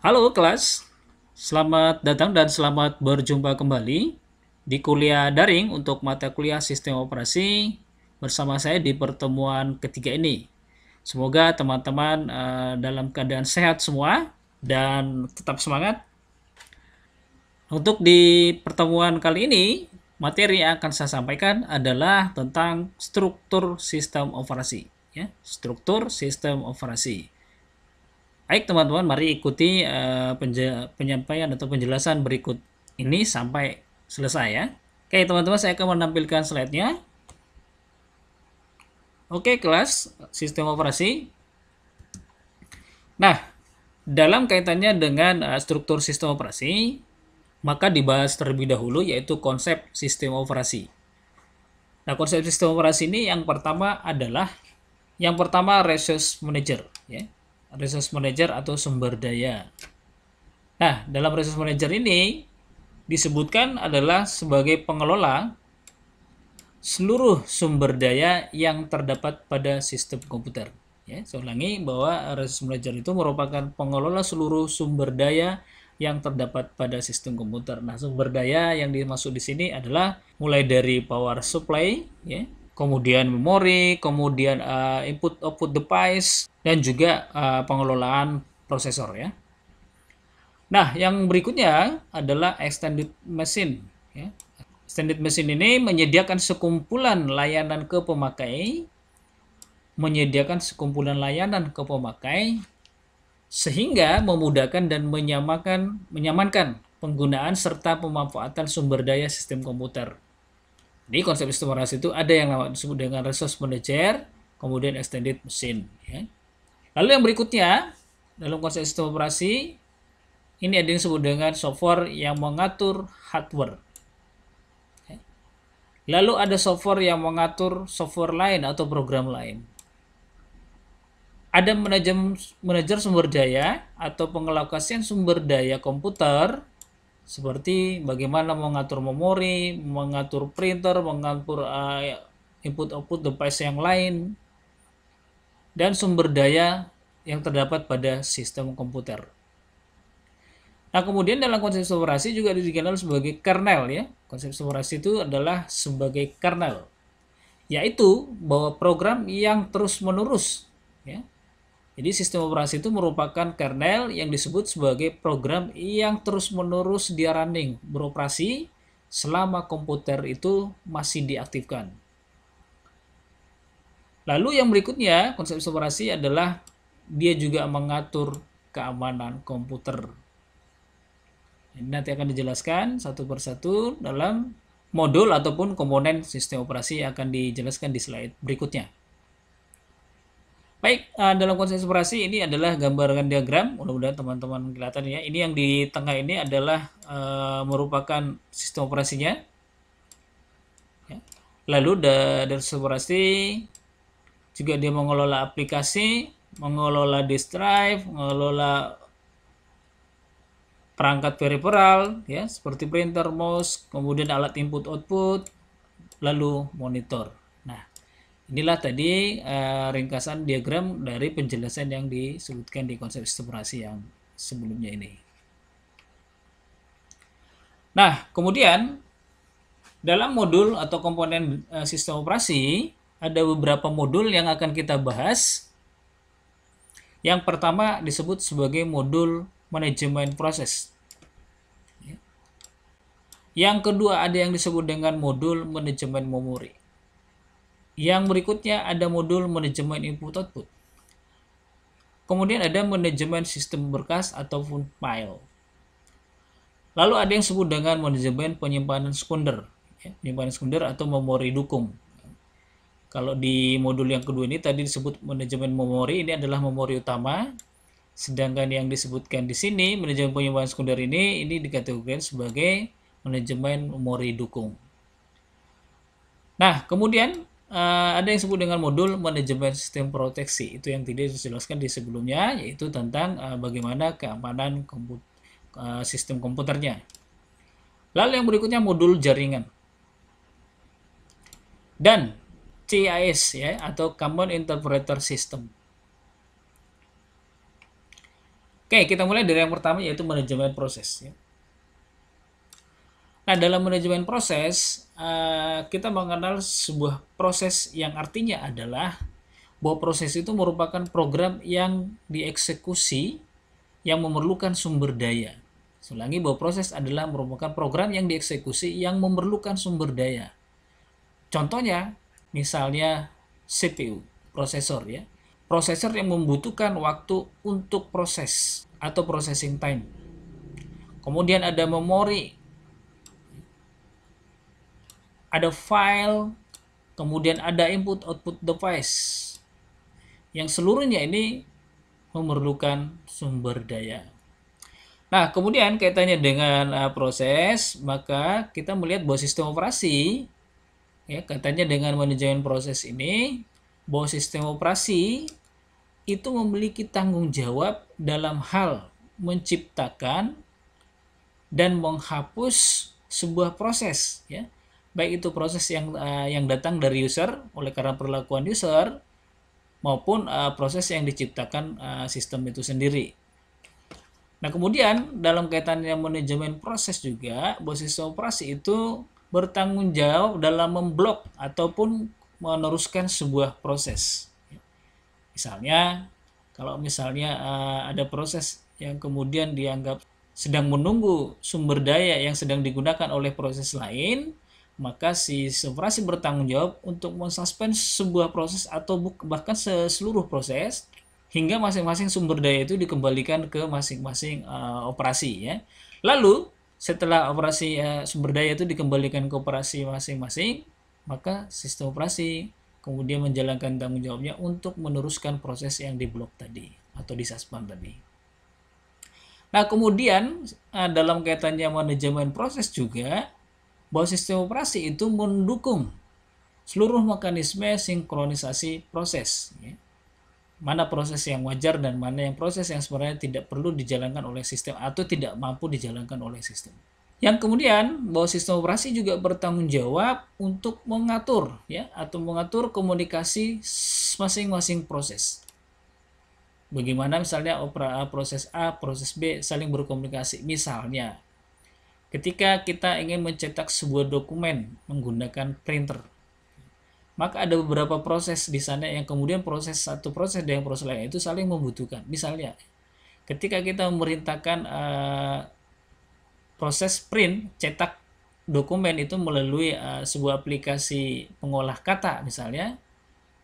Halo kelas, selamat datang dan selamat berjumpa kembali di kuliah daring untuk mata kuliah sistem operasi bersama saya di pertemuan ketiga ini. Semoga teman-teman uh, dalam keadaan sehat semua dan tetap semangat. Untuk di pertemuan kali ini, materi yang akan saya sampaikan adalah tentang struktur sistem operasi. Ya, struktur sistem operasi. Baik teman-teman, mari ikuti eh, penyampaian atau penjelasan berikut ini sampai selesai ya. Oke teman-teman, saya akan menampilkan slide-nya. Oke kelas, sistem operasi. Nah, dalam kaitannya dengan eh, struktur sistem operasi, maka dibahas terlebih dahulu yaitu konsep sistem operasi. Nah, konsep sistem operasi ini yang pertama adalah yang pertama resource manager ya resource manager atau sumber daya. Nah, dalam resource manager ini disebutkan adalah sebagai pengelola seluruh sumber daya yang terdapat pada sistem komputer. Ya, saya ulangi bahwa resource manager itu merupakan pengelola seluruh sumber daya yang terdapat pada sistem komputer. Nah, sumber daya yang dimaksud di sini adalah mulai dari power supply, ya, kemudian memori, kemudian uh, input output device dan juga uh, pengelolaan prosesor ya. Nah, yang berikutnya adalah extended machine ya. Extended machine ini menyediakan sekumpulan layanan ke pemakai menyediakan sekumpulan layanan ke pemakai sehingga memudahkan dan menyamakan menyamankan penggunaan serta pemanfaatan sumber daya sistem komputer. Di konsep sistem operasi itu ada yang disebut dengan resource manager, kemudian extended machine. Ya. Lalu yang berikutnya, dalam konsep sistem operasi, ini ada yang disebut dengan software yang mengatur hardware. Ya. Lalu ada software yang mengatur software lain atau program lain. Ada manajer, sumber daya atau pengelokasian sumber daya komputer seperti bagaimana mengatur memori, mengatur printer, mengatur uh, input-output device yang lain, dan sumber daya yang terdapat pada sistem komputer. Nah, kemudian dalam konsep operasi juga dikenal sebagai kernel ya. Konsep operasi itu adalah sebagai kernel, yaitu bahwa program yang terus-menerus ya, jadi sistem operasi itu merupakan kernel yang disebut sebagai program yang terus-menerus dia running, beroperasi selama komputer itu masih diaktifkan. Lalu yang berikutnya, konsep operasi adalah dia juga mengatur keamanan komputer. Ini nanti akan dijelaskan satu persatu dalam modul ataupun komponen sistem operasi yang akan dijelaskan di slide berikutnya. Baik, uh, dalam konsep inspirasi ini adalah gambaran diagram. Mudah-mudahan teman-teman kelihatan ya. Ini yang di tengah ini adalah uh, merupakan sistem operasinya. Ya. Lalu dari operasi juga dia mengelola aplikasi, mengelola disk drive, mengelola perangkat peripheral, ya seperti printer, mouse, kemudian alat input output, lalu monitor. Inilah tadi uh, ringkasan diagram dari penjelasan yang disebutkan di konsep operasi yang sebelumnya ini. Nah, kemudian dalam modul atau komponen uh, sistem operasi ada beberapa modul yang akan kita bahas. Yang pertama disebut sebagai modul manajemen proses. Ya. Yang kedua ada yang disebut dengan modul manajemen memori. Yang berikutnya ada modul manajemen input output. Kemudian ada manajemen sistem berkas ataupun file. Lalu ada yang disebut dengan manajemen penyimpanan sekunder, ya, penyimpanan sekunder atau memori dukung. Kalau di modul yang kedua ini tadi disebut manajemen memori, ini adalah memori utama. Sedangkan yang disebutkan di sini manajemen penyimpanan sekunder ini ini dikategorikan sebagai manajemen memori dukung. Nah, kemudian uh, ada yang disebut dengan modul manajemen sistem proteksi itu yang tidak dijelaskan di sebelumnya yaitu tentang uh, bagaimana keamanan komput uh, sistem komputernya lalu yang berikutnya modul jaringan dan CIS ya atau Common Interpreter System Oke, kita mulai dari yang pertama yaitu manajemen proses. Ya. Nah, dalam manajemen proses, eh, kita mengenal sebuah proses yang artinya adalah bahwa proses itu merupakan program yang dieksekusi yang memerlukan sumber daya. Selagi bahwa proses adalah merupakan program yang dieksekusi yang memerlukan sumber daya. Contohnya, misalnya CPU, prosesor ya. Prosesor yang membutuhkan waktu untuk proses atau processing time. Kemudian ada memori ada file, kemudian ada input output device yang seluruhnya ini memerlukan sumber daya. Nah, kemudian kaitannya dengan uh, proses, maka kita melihat bahwa sistem operasi ya kaitannya dengan manajemen proses ini bahwa sistem operasi itu memiliki tanggung jawab dalam hal menciptakan dan menghapus sebuah proses ya baik itu proses yang uh, yang datang dari user oleh karena perlakuan user maupun uh, proses yang diciptakan uh, sistem itu sendiri. Nah, kemudian dalam kaitannya manajemen proses juga, basis operasi itu bertanggung jawab dalam memblok ataupun meneruskan sebuah proses. Misalnya, kalau misalnya uh, ada proses yang kemudian dianggap sedang menunggu sumber daya yang sedang digunakan oleh proses lain, maka si operasi bertanggung jawab untuk mensuspend sebuah proses atau bahkan seluruh proses hingga masing-masing sumber daya itu dikembalikan ke masing-masing uh, operasi ya. Lalu setelah operasi uh, sumber daya itu dikembalikan ke operasi masing-masing, maka sistem operasi kemudian menjalankan tanggung jawabnya untuk meneruskan proses yang diblok tadi atau disuspend tadi. Nah, kemudian eh, dalam kaitannya manajemen proses juga bahwa sistem operasi itu mendukung seluruh mekanisme sinkronisasi proses. Ya. Mana proses yang wajar dan mana yang proses yang sebenarnya tidak perlu dijalankan oleh sistem atau tidak mampu dijalankan oleh sistem. Yang kemudian bahwa sistem operasi juga bertanggung jawab untuk mengatur ya atau mengatur komunikasi masing-masing proses. Bagaimana misalnya opera proses A, proses B saling berkomunikasi misalnya Ketika kita ingin mencetak sebuah dokumen menggunakan printer, maka ada beberapa proses di sana yang kemudian proses satu proses dengan proses lain itu saling membutuhkan. Misalnya, ketika kita memerintahkan uh, proses print cetak dokumen itu melalui uh, sebuah aplikasi pengolah kata misalnya,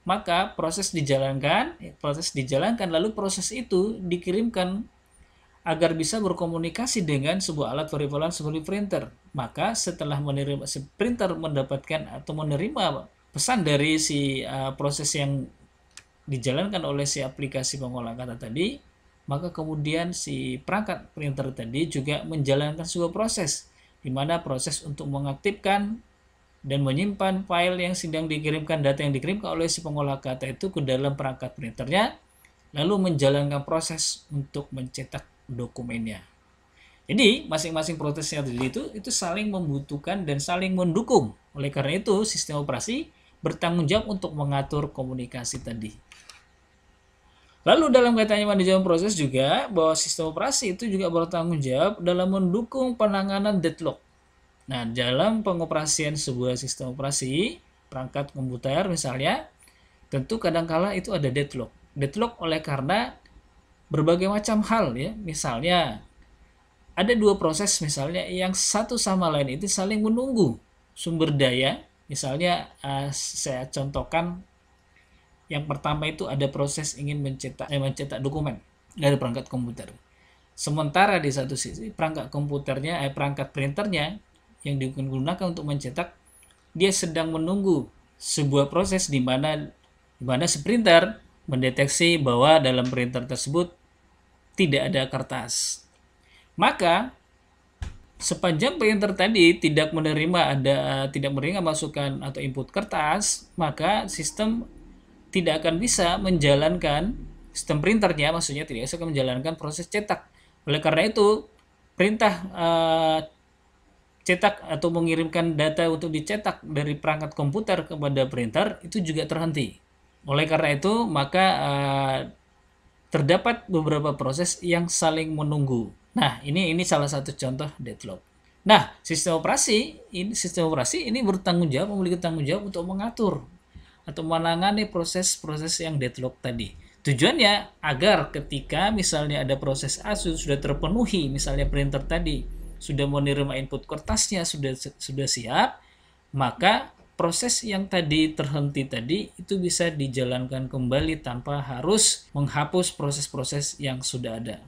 maka proses dijalankan, proses dijalankan lalu proses itu dikirimkan agar bisa berkomunikasi dengan sebuah alat peripheral seperti printer. Maka setelah menerima si printer mendapatkan atau menerima pesan dari si uh, proses yang dijalankan oleh si aplikasi pengolah kata tadi, maka kemudian si perangkat printer tadi juga menjalankan sebuah proses di mana proses untuk mengaktifkan dan menyimpan file yang sedang dikirimkan data yang dikirimkan oleh si pengolah kata itu ke dalam perangkat printernya lalu menjalankan proses untuk mencetak dokumennya. Jadi masing-masing proses strategi itu itu saling membutuhkan dan saling mendukung. Oleh karena itu sistem operasi bertanggung jawab untuk mengatur komunikasi tadi. Lalu dalam kaitannya manajemen proses juga bahwa sistem operasi itu juga bertanggung jawab dalam mendukung penanganan deadlock. Nah, dalam pengoperasian sebuah sistem operasi, perangkat komputer misalnya, tentu kadang-kala itu ada deadlock. Deadlock oleh karena berbagai macam hal ya. Misalnya ada dua proses misalnya yang satu sama lain itu saling menunggu sumber daya. Misalnya uh, saya contohkan yang pertama itu ada proses ingin mencetak eh, mencetak dokumen dari perangkat komputer. Sementara di satu sisi perangkat komputernya eh, perangkat printernya yang digunakan untuk mencetak dia sedang menunggu sebuah proses di mana di mana seprinter mendeteksi bahwa dalam printer tersebut tidak ada kertas. Maka sepanjang printer tadi tidak menerima ada tidak menerima masukan atau input kertas, maka sistem tidak akan bisa menjalankan sistem printernya maksudnya tidak bisa menjalankan proses cetak. Oleh karena itu, perintah uh, cetak atau mengirimkan data untuk dicetak dari perangkat komputer kepada printer itu juga terhenti. Oleh karena itu, maka uh, terdapat beberapa proses yang saling menunggu. Nah, ini ini salah satu contoh deadlock. Nah, sistem operasi ini sistem operasi ini bertanggung jawab memiliki tanggung jawab untuk mengatur atau menangani proses-proses yang deadlock tadi. Tujuannya agar ketika misalnya ada proses A sudah terpenuhi, misalnya printer tadi sudah menerima input kertasnya sudah sudah siap, maka proses yang tadi terhenti tadi itu bisa dijalankan kembali tanpa harus menghapus proses-proses yang sudah ada.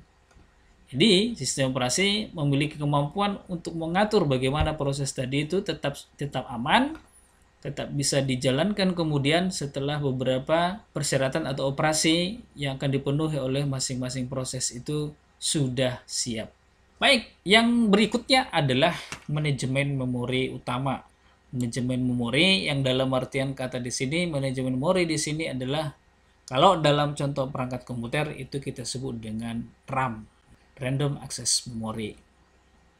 Jadi, sistem operasi memiliki kemampuan untuk mengatur bagaimana proses tadi itu tetap tetap aman, tetap bisa dijalankan kemudian setelah beberapa persyaratan atau operasi yang akan dipenuhi oleh masing-masing proses itu sudah siap. Baik, yang berikutnya adalah manajemen memori utama manajemen memori yang dalam artian kata di sini manajemen memori di sini adalah kalau dalam contoh perangkat komputer itu kita sebut dengan RAM random access memory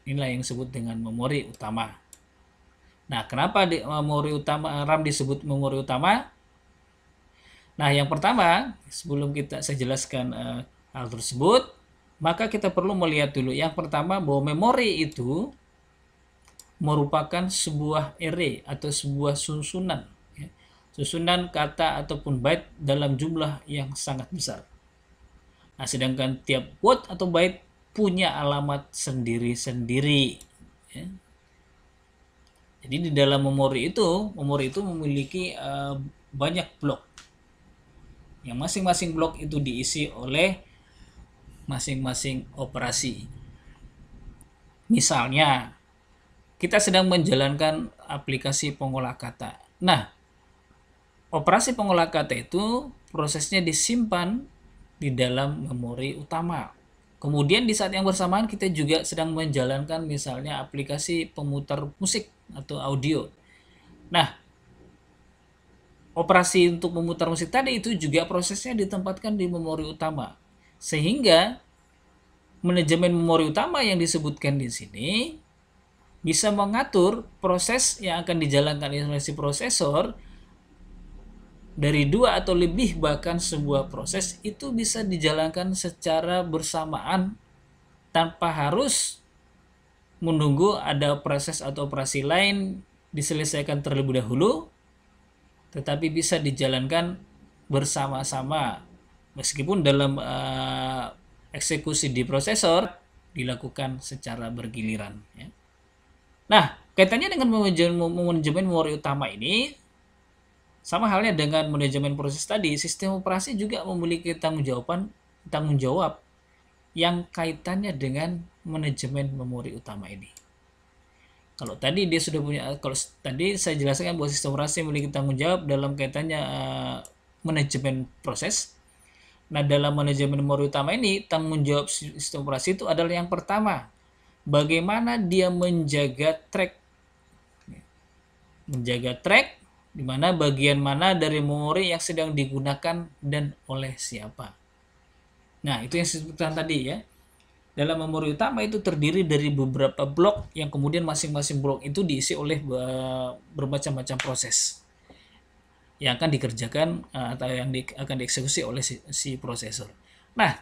inilah yang disebut dengan memori utama nah kenapa di eh, memori utama RAM disebut memori utama nah yang pertama sebelum kita saya jelaskan uh, hal tersebut maka kita perlu melihat dulu yang pertama bahwa memori itu merupakan sebuah array atau sebuah susunan ya. susunan kata ataupun byte dalam jumlah yang sangat besar nah sedangkan tiap word atau byte punya alamat sendiri-sendiri ya. jadi di dalam memori itu memori itu memiliki uh, banyak blok yang masing-masing blok itu diisi oleh masing-masing operasi misalnya kita sedang menjalankan aplikasi pengolah kata. Nah, operasi pengolah kata itu prosesnya disimpan di dalam memori utama. Kemudian di saat yang bersamaan kita juga sedang menjalankan misalnya aplikasi pemutar musik atau audio. Nah, operasi untuk memutar musik tadi itu juga prosesnya ditempatkan di memori utama. Sehingga manajemen memori utama yang disebutkan di sini bisa mengatur proses yang akan dijalankan instruksi prosesor dari dua atau lebih bahkan sebuah proses itu bisa dijalankan secara bersamaan tanpa harus menunggu ada proses atau operasi lain diselesaikan terlebih dahulu tetapi bisa dijalankan bersama-sama meskipun dalam uh, eksekusi di prosesor dilakukan secara bergiliran ya. Nah, kaitannya dengan manajemen memori utama ini sama halnya dengan manajemen proses tadi, sistem operasi juga memiliki tanggung jawaban tanggung jawab yang kaitannya dengan manajemen memori utama ini. Kalau tadi dia sudah punya kalau tadi saya jelaskan bahwa sistem operasi memiliki tanggung jawab dalam kaitannya uh, manajemen proses. Nah, dalam manajemen memori utama ini, tanggung jawab sistem operasi itu adalah yang pertama, bagaimana dia menjaga track menjaga track di mana bagian mana dari memori yang sedang digunakan dan oleh siapa. Nah, itu yang disebutkan tadi ya. Dalam memori utama itu terdiri dari beberapa blok yang kemudian masing-masing blok itu diisi oleh eh, bermacam-macam proses yang akan dikerjakan eh, atau yang di, akan dieksekusi oleh si, si prosesor. Nah,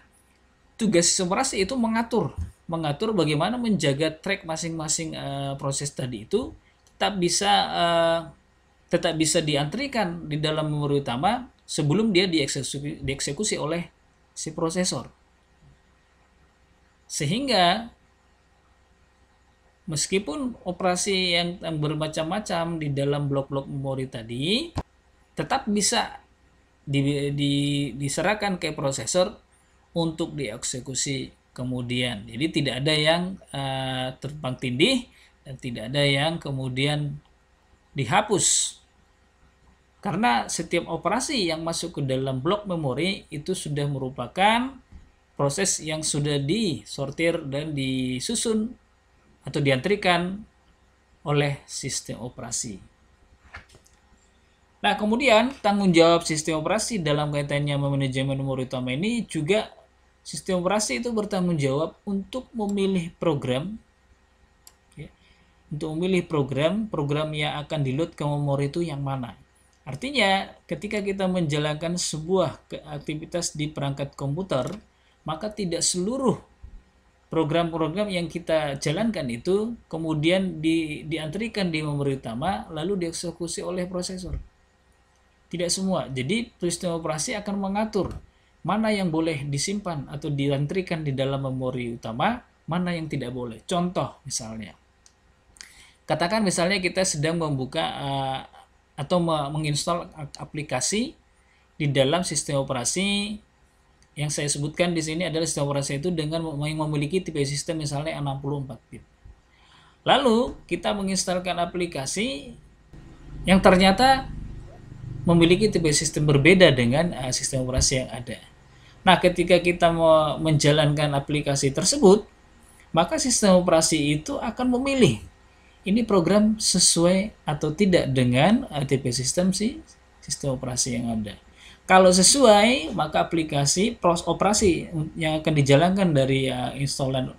tugas operasi itu mengatur mengatur bagaimana menjaga track masing-masing uh, proses tadi itu tetap bisa uh, tetap bisa diantrikan di dalam memori utama sebelum dia dieksekusi, dieksekusi oleh si prosesor. Sehingga meskipun operasi yang bermacam-macam di dalam blok-blok memori tadi tetap bisa di, di, diserahkan ke prosesor untuk dieksekusi kemudian. Jadi tidak ada yang uh, eh, terbang tindih dan tidak ada yang kemudian dihapus. Karena setiap operasi yang masuk ke dalam blok memori itu sudah merupakan proses yang sudah disortir dan disusun atau diantrikan oleh sistem operasi. Nah, kemudian tanggung jawab sistem operasi dalam kaitannya manajemen memori utama ini juga Sistem operasi itu bertanggung jawab untuk memilih program ya, untuk memilih program, program yang akan di-load ke memori itu yang mana. Artinya, ketika kita menjalankan sebuah aktivitas di perangkat komputer, maka tidak seluruh program-program yang kita jalankan itu kemudian di, diantrikan di memori utama lalu dieksekusi oleh prosesor. Tidak semua. Jadi, sistem operasi akan mengatur mana yang boleh disimpan atau dilantrikan di dalam memori utama, mana yang tidak boleh. Contoh misalnya, katakan misalnya kita sedang membuka uh, atau menginstal aplikasi di dalam sistem operasi yang saya sebutkan di sini adalah sistem operasi itu dengan yang memiliki tipe sistem misalnya 64 bit. Lalu kita menginstalkan aplikasi yang ternyata memiliki tipe sistem berbeda dengan eh, sistem operasi yang ada. Nah, ketika kita mau menjalankan aplikasi tersebut, maka sistem operasi itu akan memilih ini program sesuai atau tidak dengan ATP sistem si sistem operasi yang ada. Kalau sesuai, maka aplikasi pros operasi yang akan dijalankan dari uh, eh, installan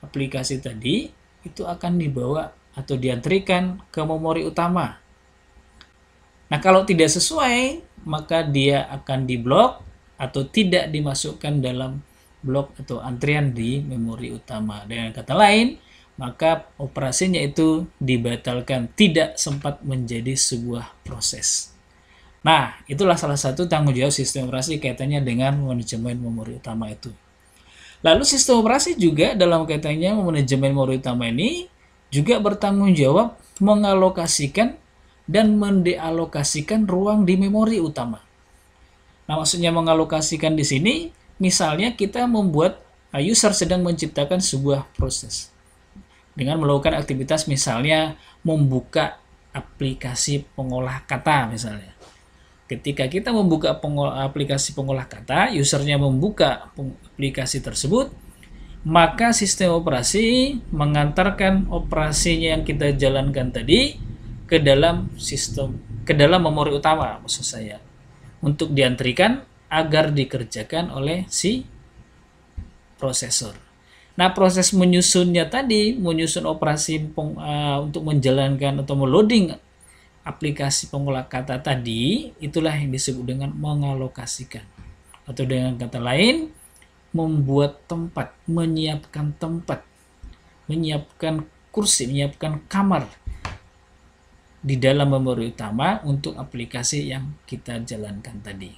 aplikasi tadi itu akan dibawa atau diantrikan ke memori utama. Nah, kalau tidak sesuai, maka dia akan diblok atau tidak dimasukkan dalam blok atau antrian di memori utama. Dengan kata lain, maka operasinya itu dibatalkan, tidak sempat menjadi sebuah proses. Nah, itulah salah satu tanggung jawab sistem operasi kaitannya dengan manajemen memori utama itu. Lalu sistem operasi juga dalam kaitannya manajemen memori utama ini juga bertanggung jawab mengalokasikan dan mendealokasikan ruang di memori utama. Nah, maksudnya mengalokasikan di sini, misalnya kita membuat uh, user sedang menciptakan sebuah proses dengan melakukan aktivitas misalnya membuka aplikasi pengolah kata misalnya. Ketika kita membuka pengolah, aplikasi pengolah kata, usernya membuka aplikasi tersebut, maka sistem operasi mengantarkan operasinya yang kita jalankan tadi ke dalam sistem ke dalam memori utama maksud saya untuk diantrikan agar dikerjakan oleh si prosesor. Nah, proses menyusunnya tadi, menyusun operasi peng, uh, untuk menjalankan atau meloading aplikasi pengolah kata tadi, itulah yang disebut dengan mengalokasikan. Atau dengan kata lain, membuat tempat, menyiapkan tempat, menyiapkan kursi, menyiapkan kamar di dalam memori utama untuk aplikasi yang kita jalankan tadi.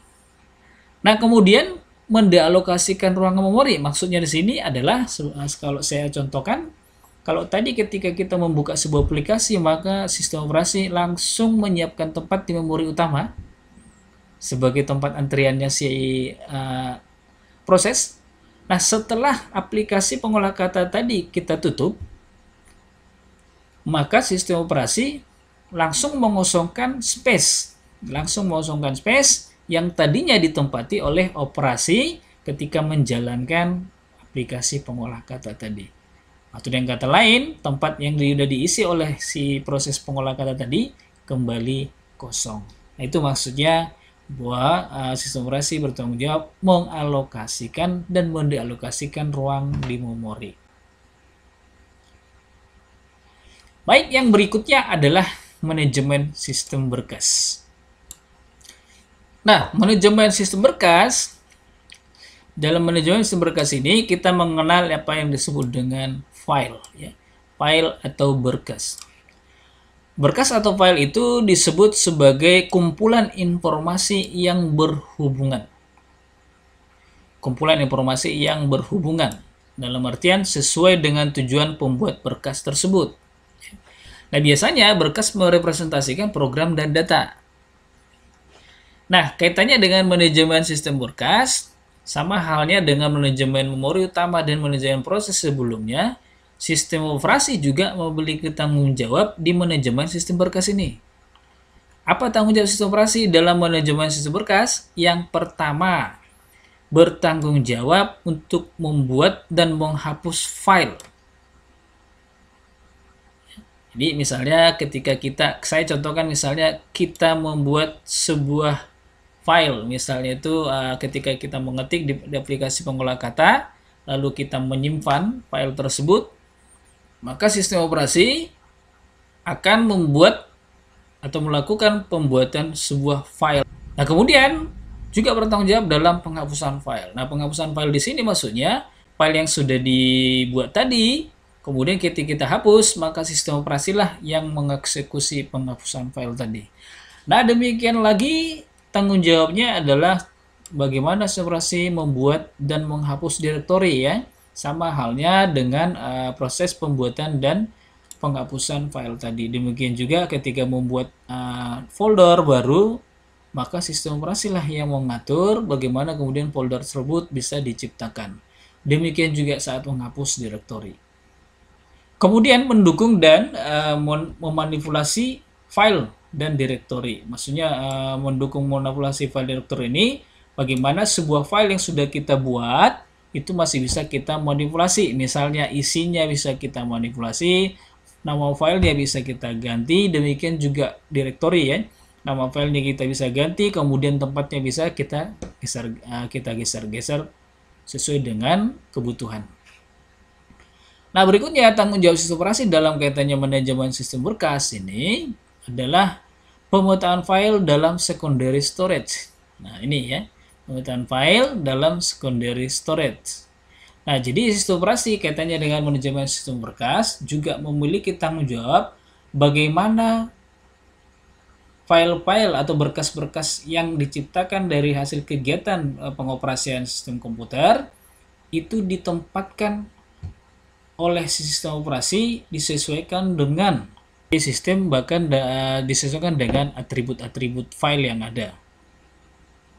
Nah, kemudian mendealokasikan ruang memori. Maksudnya di sini adalah eh, kalau saya contohkan, kalau tadi ketika kita membuka sebuah aplikasi, maka sistem operasi langsung menyiapkan tempat di memori utama sebagai tempat antriannya si uh, proses. Nah, setelah aplikasi pengolah kata tadi kita tutup, maka sistem operasi langsung mengosongkan space. Langsung mengosongkan space yang tadinya ditempati oleh operasi ketika menjalankan aplikasi pengolah kata tadi. Atau dengan kata lain, tempat yang sudah diisi oleh si proses pengolah kata tadi kembali kosong. Nah, itu maksudnya bahwa uh, eh, sistem operasi bertanggung jawab mengalokasikan dan mendialokasikan ruang di memori. Baik, yang berikutnya adalah manajemen sistem berkas. Nah, manajemen sistem berkas dalam manajemen sistem berkas ini kita mengenal apa yang disebut dengan file ya. File atau berkas. Berkas atau file itu disebut sebagai kumpulan informasi yang berhubungan. Kumpulan informasi yang berhubungan dalam artian sesuai dengan tujuan pembuat berkas tersebut. Nah, biasanya berkas merepresentasikan program dan data. Nah, kaitannya dengan manajemen sistem berkas, sama halnya dengan manajemen memori utama dan manajemen proses sebelumnya, sistem operasi juga memiliki tanggung jawab di manajemen sistem berkas ini. Apa tanggung jawab sistem operasi dalam manajemen sistem berkas? Yang pertama, bertanggung jawab untuk membuat dan menghapus file jadi misalnya ketika kita, saya contohkan misalnya kita membuat sebuah file, misalnya itu uh, ketika kita mengetik di, di aplikasi pengolah kata, lalu kita menyimpan file tersebut, maka sistem operasi akan membuat atau melakukan pembuatan sebuah file. Nah kemudian juga bertanggung jawab dalam penghapusan file. Nah penghapusan file di sini maksudnya file yang sudah dibuat tadi Kemudian ketika kita hapus, maka sistem operasi lah yang mengeksekusi penghapusan file tadi. Nah, demikian lagi tanggung jawabnya adalah bagaimana sistem operasi membuat dan menghapus direktori ya. Sama halnya dengan uh, proses pembuatan dan penghapusan file tadi. Demikian juga ketika membuat uh, folder baru, maka sistem operasi lah yang mengatur bagaimana kemudian folder tersebut bisa diciptakan. Demikian juga saat menghapus direktori. Kemudian mendukung dan uh, memanipulasi file dan direktori. Maksudnya uh, mendukung manipulasi file direktori ini bagaimana sebuah file yang sudah kita buat itu masih bisa kita manipulasi. Misalnya isinya bisa kita manipulasi, nama file dia bisa kita ganti, demikian juga direktori ya. Nama filenya kita bisa ganti, kemudian tempatnya bisa kita geser eh, kita geser-geser sesuai dengan kebutuhan. Nah, berikutnya tanggung jawab sistem operasi dalam kaitannya manajemen sistem berkas ini adalah pemetaan file dalam secondary storage. Nah, ini ya, pemetaan file dalam secondary storage. Nah, jadi sistem operasi kaitannya dengan manajemen sistem berkas juga memiliki tanggung jawab bagaimana file-file atau berkas-berkas yang diciptakan dari hasil kegiatan eh, pengoperasian sistem komputer itu ditempatkan oleh sistem operasi disesuaikan dengan sistem bahkan disesuaikan dengan atribut-atribut file yang ada.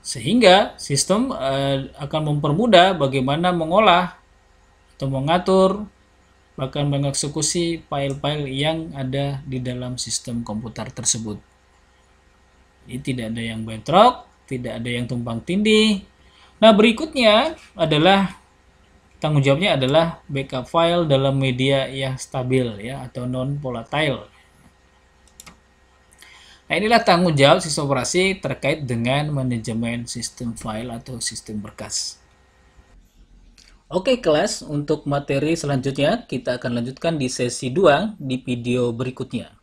Sehingga sistem eh, akan mempermudah bagaimana mengolah atau mengatur bahkan mengeksekusi file-file yang ada di dalam sistem komputer tersebut. ini tidak ada yang bentrok, tidak ada yang tumpang tindih. Nah, berikutnya adalah tanggung jawabnya adalah backup file dalam media yang stabil ya atau non volatile. Nah, inilah tanggung jawab sistem operasi terkait dengan manajemen sistem file atau sistem berkas. Oke kelas, untuk materi selanjutnya kita akan lanjutkan di sesi 2 di video berikutnya.